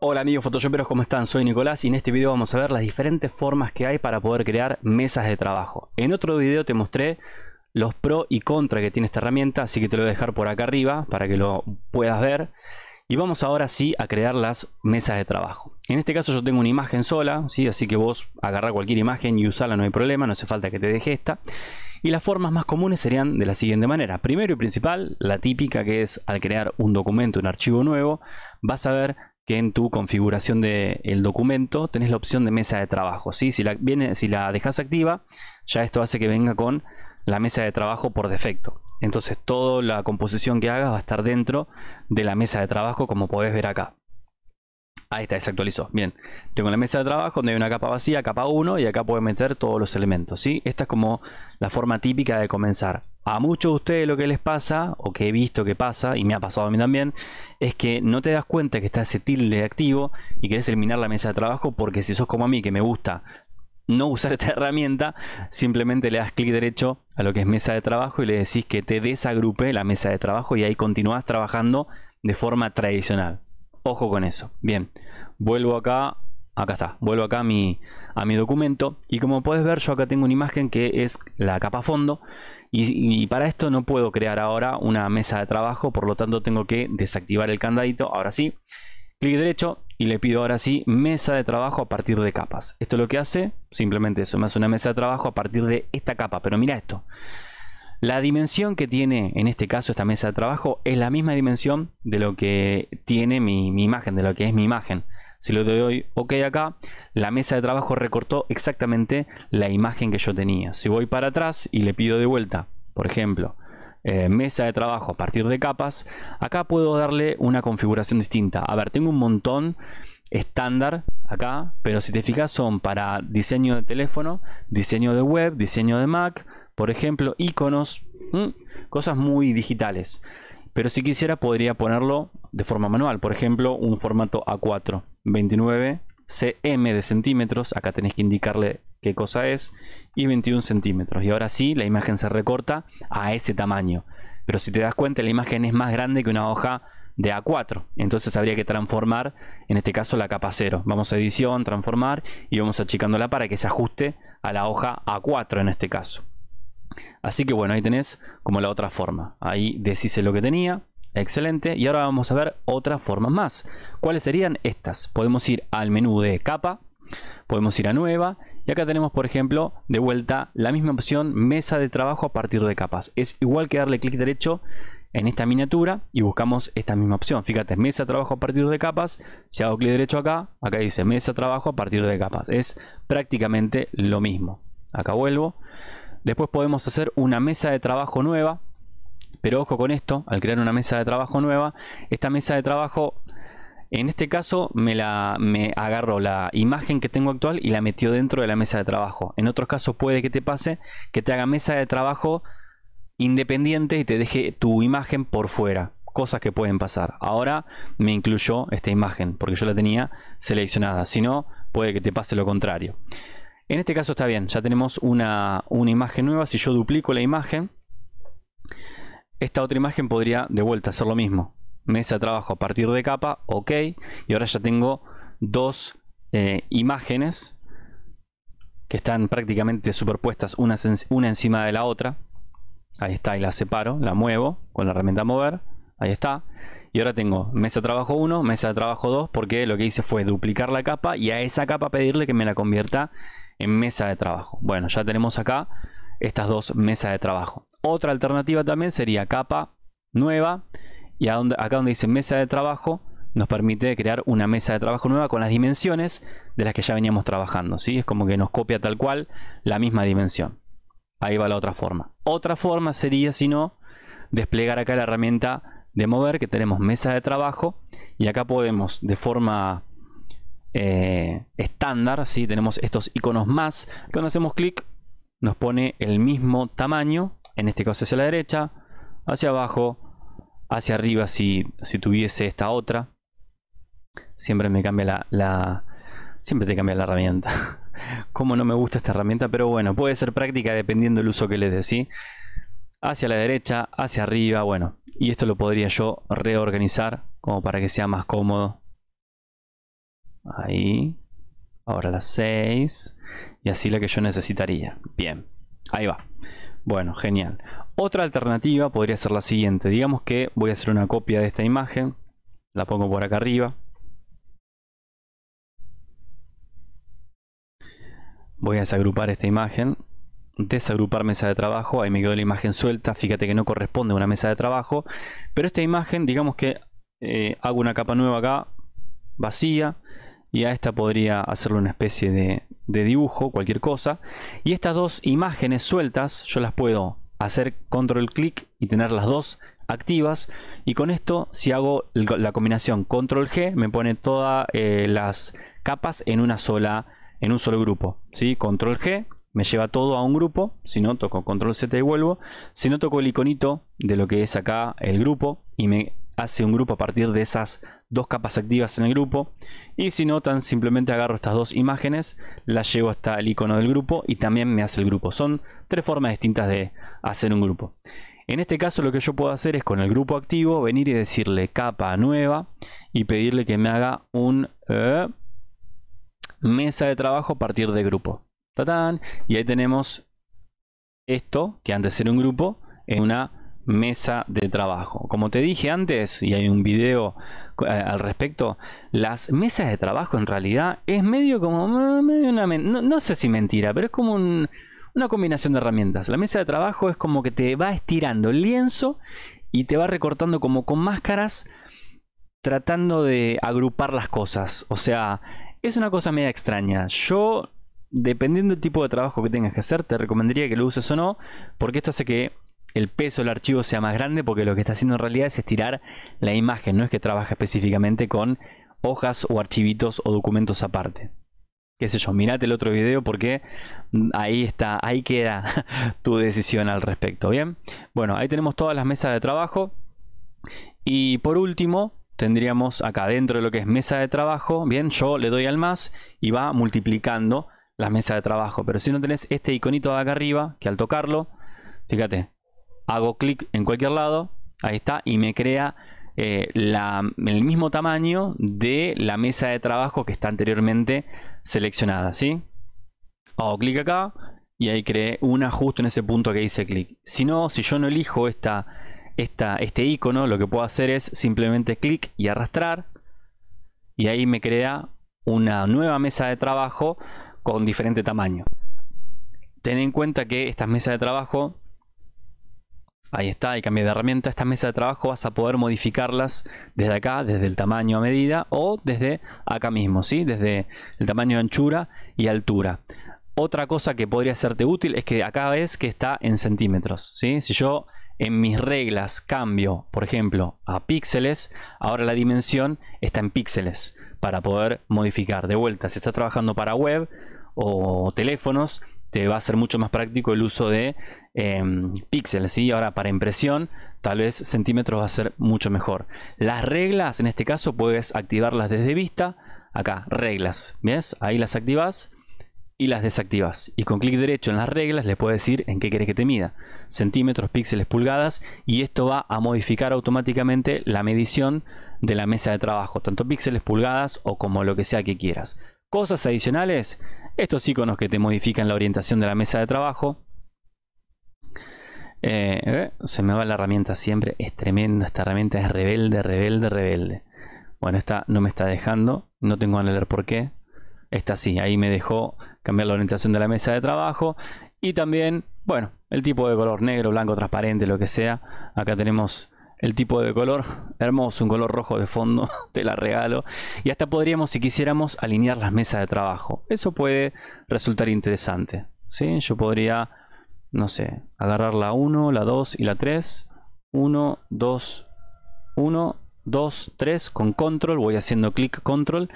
Hola amigos photoshoperos, ¿cómo están? Soy Nicolás y en este video vamos a ver las diferentes formas que hay para poder crear mesas de trabajo. En otro video te mostré los pro y contra que tiene esta herramienta, así que te lo voy a dejar por acá arriba para que lo puedas ver. Y vamos ahora sí a crear las mesas de trabajo. En este caso yo tengo una imagen sola, ¿sí? así que vos agarrar cualquier imagen y usarla, no hay problema, no hace falta que te deje esta. Y las formas más comunes serían de la siguiente manera. Primero y principal, la típica que es al crear un documento, un archivo nuevo, vas a ver que en tu configuración del documento tenés la opción de mesa de trabajo. Si, la, viene, si la dejas activa, ya esto hace que venga con la mesa de trabajo por defecto. Entonces toda la composición que hagas va a estar dentro de la mesa de trabajo como podés ver acá. Ahí está, se actualizó. Bien, tengo la mesa de trabajo donde hay una capa vacía, capa 1 y acá puedo meter todos los elementos. ¿sí? Esta es como la forma típica de comenzar. A muchos de ustedes lo que les pasa, o que he visto que pasa, y me ha pasado a mí también, es que no te das cuenta que está ese tilde activo y quieres eliminar la mesa de trabajo porque si sos como a mí, que me gusta no usar esta herramienta, simplemente le das clic derecho a lo que es mesa de trabajo y le decís que te desagrupe la mesa de trabajo y ahí continúas trabajando de forma tradicional. Ojo con eso. Bien, vuelvo acá. Acá está, vuelvo acá a mi, a mi documento y como puedes ver yo acá tengo una imagen que es la capa fondo y, para esto no puedo crear ahora una mesa de trabajo, por lo tanto tengo que desactivar el candadito, ahora sí, clic derecho y le pido ahora sí mesa de trabajo a partir de capas. Esto lo que hace, simplemente eso, me hace una mesa de trabajo a partir de esta capa, pero mira esto. La dimensión que tiene en este caso esta mesa de trabajo es la misma dimensión de lo que tiene mi imagen, de lo que es mi imagen. Si le doy OK acá, la mesa de trabajo recortó exactamente la imagen que yo tenía. Si voy para atrás y le pido de vuelta, por ejemplo, eh, mesa de trabajo a partir de capas, acá puedo darle una configuración distinta. A ver, tengo un montón estándar acá, pero si te fijas son para diseño de teléfono, diseño de web, diseño de Mac, por ejemplo, iconos, cosas muy digitales. Pero si quisiera podría ponerlo de forma manual, por ejemplo, un formato A4. 29 cm de centímetros, acá tenés que indicarle qué cosa es, y 21 centímetros. Y ahora sí, la imagen se recorta a ese tamaño. Pero si te das cuenta, la imagen es más grande que una hoja de A4. Entonces habría que transformar, en este caso, la capa 0. Vamos a edición, transformar y vamos achicándola para que se ajuste a la hoja A4 en este caso. Así que bueno, ahí tenés como la otra forma. Ahí deshice lo que tenía. Excelente, y ahora vamos a ver otras formas más. ¿Cuáles serían estas? Podemos ir al menú de capa, podemos ir a nueva, y acá tenemos por ejemplo de vuelta la misma opción mesa de trabajo a partir de capas. Es igual que darle clic derecho en esta miniatura y buscamos esta misma opción. Fíjate, mesa de trabajo a partir de capas, si hago clic derecho acá, acá dice mesa de trabajo a partir de capas. Es prácticamente lo mismo. Acá vuelvo. Después podemos hacer una mesa de trabajo nueva pero ojo con esto, al crear una mesa de trabajo nueva, esta mesa de trabajo en este caso me, la, me agarró la imagen que tengo actual y la metió dentro de la mesa de trabajo. En otros casos puede que te pase que te haga mesa de trabajo independiente y te deje tu imagen por fuera. Cosas que pueden pasar. Ahora me incluyó esta imagen porque yo la tenía seleccionada. Si no, puede que te pase lo contrario. En este caso está bien, ya tenemos una, una imagen nueva. Si yo duplico la imagen esta otra imagen podría de vuelta hacer lo mismo. Mesa de trabajo a partir de capa, ok. Y ahora ya tengo dos eh, imágenes que están prácticamente superpuestas una, una encima de la otra. Ahí está, y la separo, la muevo con la herramienta mover. Ahí está. Y ahora tengo mesa de trabajo 1, mesa de trabajo 2, porque lo que hice fue duplicar la capa y a esa capa pedirle que me la convierta en mesa de trabajo. Bueno, ya tenemos acá estas dos mesas de trabajo. Otra alternativa también sería capa nueva y acá donde dice mesa de trabajo nos permite crear una mesa de trabajo nueva con las dimensiones de las que ya veníamos trabajando. ¿sí? Es como que nos copia tal cual la misma dimensión. Ahí va la otra forma. Otra forma sería, si no, desplegar acá la herramienta de mover que tenemos mesa de trabajo y acá podemos de forma eh, estándar, ¿sí? tenemos estos iconos más, cuando hacemos clic nos pone el mismo tamaño en este caso hacia la derecha, hacia abajo, hacia arriba si, si tuviese esta otra. Siempre me cambia la, siempre te cambia la herramienta. Como no me gusta esta herramienta, pero bueno, puede ser práctica dependiendo del uso que les des, Hacia la derecha, hacia arriba, bueno. Y esto lo podría yo reorganizar como para que sea más cómodo. Ahí. Ahora las 6. Y así la que yo necesitaría. Bien. Ahí va. Bueno, genial. Otra alternativa podría ser la siguiente. Digamos que voy a hacer una copia de esta imagen. La pongo por acá arriba. Voy a desagrupar esta imagen. Desagrupar mesa de trabajo. Ahí me quedó la imagen suelta. Fíjate que no corresponde a una mesa de trabajo. Pero esta imagen, digamos que eh, hago una capa nueva acá. Vacía y a esta podría hacerle una especie de, dibujo, cualquier cosa. Y estas dos imágenes sueltas yo las puedo hacer control clic y tener las dos activas y con esto si hago la combinación control G me pone todas eh, las capas en una sola en un solo grupo si, control G me lleva todo a un grupo si no toco control Z y vuelvo si no toco el iconito de lo que es acá el grupo y me hace un grupo a partir de esas dos capas activas en el grupo. Y si no, tan simplemente agarro estas dos imágenes, las llevo hasta el icono del grupo y también me hace el grupo. Son tres formas distintas de hacer un grupo. En este caso lo que yo puedo hacer es con el grupo activo venir y decirle capa nueva y pedirle que me haga un eh, mesa de trabajo a partir de grupo. Y ahí tenemos esto, que antes era un grupo, en una mesa de trabajo. Como te dije antes, y hay un video eh, al respecto, las mesas de trabajo en realidad es medio como, mm, no, sé si mentira, pero es como una combinación de herramientas. La mesa de trabajo es como que te va estirando el lienzo y te va recortando como con máscaras, tratando de agrupar las cosas. O sea, es una cosa media extraña. Yo dependiendo del tipo de trabajo que tengas que hacer, te recomendaría que lo uses o no, porque esto hace que el peso del archivo sea más grande, porque lo que está haciendo en realidad es estirar la imagen, no es que trabaja específicamente con hojas o archivitos o documentos aparte. Qué sé yo, mirate el otro video porque mm, ahí está, ahí queda tu decisión al respecto. Bien, bueno, ahí tenemos todas las mesas de trabajo. Y por último, tendríamos acá dentro de lo que es mesa de trabajo, bien, yo le doy al más y va multiplicando las mesas de trabajo. Pero si no tenés este iconito de acá arriba, que al tocarlo, fíjate, hago clic en cualquier lado, ahí está, y me crea eh, el mismo tamaño de la mesa de trabajo que está anteriormente seleccionada, ¿sí? Hago clic acá y ahí creé un ajuste en ese punto que hice clic. Si no, si yo no elijo esta, esta, este icono, lo que puedo hacer es simplemente clic y arrastrar y ahí me crea una nueva mesa de trabajo con diferente tamaño. Ten en cuenta que estas mesas de trabajo Ahí está, y cambio de herramienta. Esta mesa de trabajo vas a poder modificarlas desde acá, desde el tamaño a medida o desde acá mismo, ¿sí? Desde el tamaño anchura y altura. Otra cosa que podría serte útil es que acá ves que está en centímetros, ¿sí? Si yo en mis reglas cambio, por ejemplo, a píxeles, ahora la dimensión está en píxeles para poder modificar. De vuelta, si estás trabajando para web o teléfonos, te va a ser mucho más práctico el uso de em, píxeles. ¿sí? Ahora, para impresión, tal vez centímetros va a ser mucho mejor. Las reglas, en este caso, puedes activarlas desde vista. Acá, reglas. ¿Ves? Ahí las activas y las desactivas. Y con clic derecho en las reglas le puedes decir en qué querés que te mida. Centímetros, píxeles, pulgadas. Y esto va a modificar automáticamente la medición de la mesa de trabajo. Tanto píxeles, pulgadas o como lo que sea que quieras. Cosas adicionales, estos iconos que te modifican la orientación de la mesa de trabajo. Eh, eh, se me va la herramienta siempre, es tremendo, esta herramienta es rebelde, rebelde, rebelde. Bueno, esta no me está dejando, no tengo a leer por qué. Esta sí, ahí me dejó cambiar la orientación de la mesa de trabajo y también, bueno, el tipo de color negro, blanco, transparente, lo que sea. Acá tenemos el tipo de color. Hermoso, un color rojo de fondo, te la regalo. Y hasta podríamos, si quisiéramos, alinear las mesas de trabajo. Eso puede resultar interesante. ¿sí? Yo podría, no sé, agarrar la 1, la 2 y la 3. 1, 2, 1, 2, 3 con control. Voy haciendo clic control.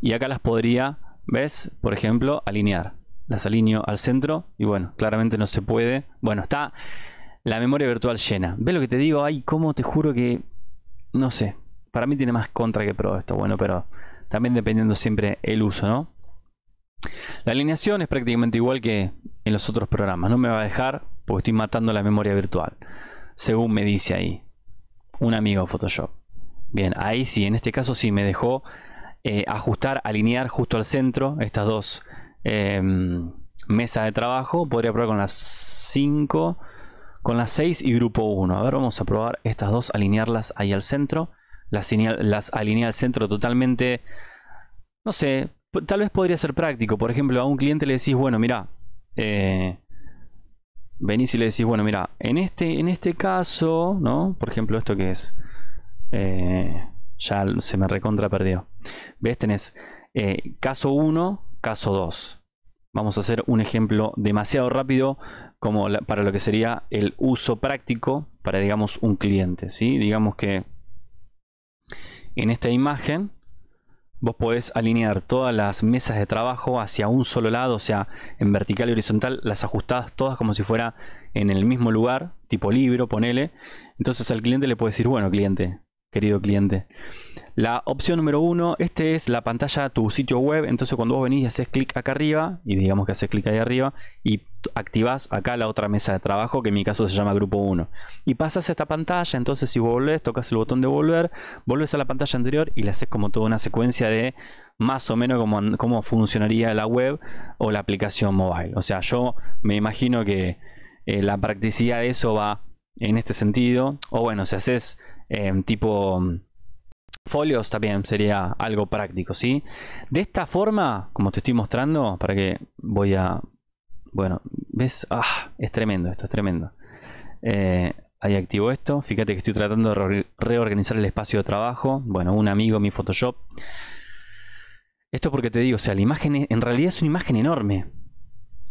Y acá las podría, ¿ves? Por ejemplo, alinear. Las alineo al centro y bueno, claramente no se puede. Bueno, está la memoria virtual llena. ve lo que te digo? ahí cómo te juro que. No sé. Para mí tiene más contra que pro esto, bueno, pero también dependiendo siempre el uso, ¿no? La alineación es prácticamente igual que en los otros programas. No me va a dejar porque estoy matando la memoria virtual. Según me dice ahí un amigo Photoshop. Bien, ahí sí, en este caso sí me dejó eh, ajustar, alinear justo al centro estas dos em, mesas de trabajo. Podría probar con las 5 con las 6 y grupo 1. A ver, vamos a probar estas dos, alinearlas ahí al centro. Las, las al centro totalmente, no sé, tal vez podría ser práctico. Por ejemplo, a un cliente le decís, bueno, mira, eh, venís y le decís, bueno, mira, en este, en este caso, ¿no? Por ejemplo, esto que es, eh, ya se me recontra perdió. ¿Ves? Tenés eh, caso 1, caso 2. Vamos a hacer un ejemplo demasiado rápido como para lo que sería el uso práctico para, digamos, un cliente. ¿sí? Digamos que en esta imagen vos podés alinear todas las mesas de trabajo hacia un solo lado, o sea, en vertical y horizontal, las ajustás todas como si fuera en el mismo lugar, tipo libro, ponele. Entonces al cliente le puede decir, bueno, cliente, querido cliente. La opción número uno, este es la pantalla de tu sitio web. Entonces cuando vos venís y haces clic acá arriba, y digamos que haces clic ahí arriba, y activás acá la otra mesa de trabajo, que en mi caso se llama grupo 1. Y pasas a esta pantalla, entonces si volvés, tocas el botón de volver, volvés a la pantalla anterior y le haces como toda una secuencia de más o menos cómo, cómo funcionaría la web o la aplicación mobile. O sea, yo me imagino que eh, la practicidad de eso va en este sentido. O bueno, si haces Em, tipo mm, folios también sería algo práctico, ¿sí? De esta forma, como te estoy mostrando, para que voy a... Bueno, ¿ves? Ah, es tremendo esto, es tremendo. Eh, ahí activo esto. Fíjate que estoy tratando de reorganizar el espacio de trabajo. Bueno, un amigo, mi Photoshop. Esto porque te digo, o sea, la imagen en realidad es una imagen enorme.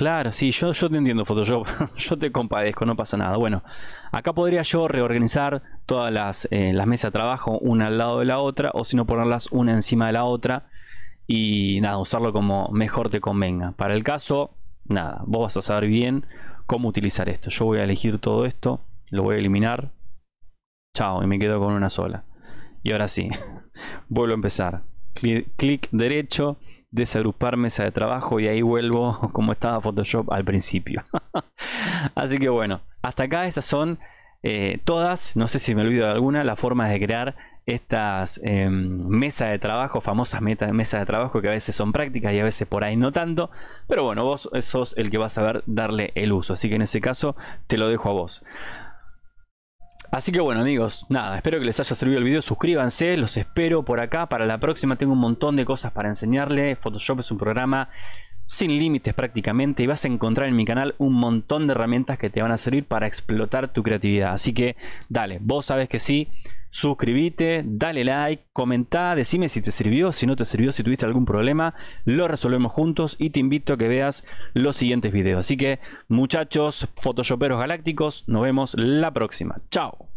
Claro, sí, yo, yo te entiendo Photoshop, yo te compadezco, no pasa nada. Bueno, acá podría yo reorganizar todas las, eh, las mesas de trabajo una al lado de la otra, o si no ponerlas una encima de la otra y nada, usarlo como mejor te convenga. Para el caso, nada, vos vas a saber bien cómo utilizar esto. Yo voy a elegir todo esto, lo voy a eliminar, chao, y me quedo con una sola. Y ahora sí, vuelvo a empezar. clic derecho desagrupar mesa de trabajo y ahí vuelvo como estaba Photoshop al principio. Así que bueno, hasta acá esas son eh, todas, no sé si me olvido de alguna, las formas de crear estas em, mesas de trabajo, famosas mesas de trabajo que a veces son prácticas y a veces por ahí no tanto, pero bueno, vos sos el que vas a ver darle el uso, así que en ese caso te lo dejo a vos. Así que bueno amigos, nada, espero que les haya servido el video, suscríbanse, los espero por acá, para la próxima tengo un montón de cosas para enseñarles, Photoshop es un programa sin límites prácticamente y vas a encontrar en mi canal un montón de herramientas que te van a servir para explotar tu creatividad. Así que dale, vos sabes que sí, suscríbete, dale like, comenta, decime si te sirvió, si no te sirvió, si tuviste algún problema, lo resolvemos juntos y te invito a que veas los siguientes videos. Así que muchachos, Photoshoperos Galácticos, nos vemos la próxima. Chao.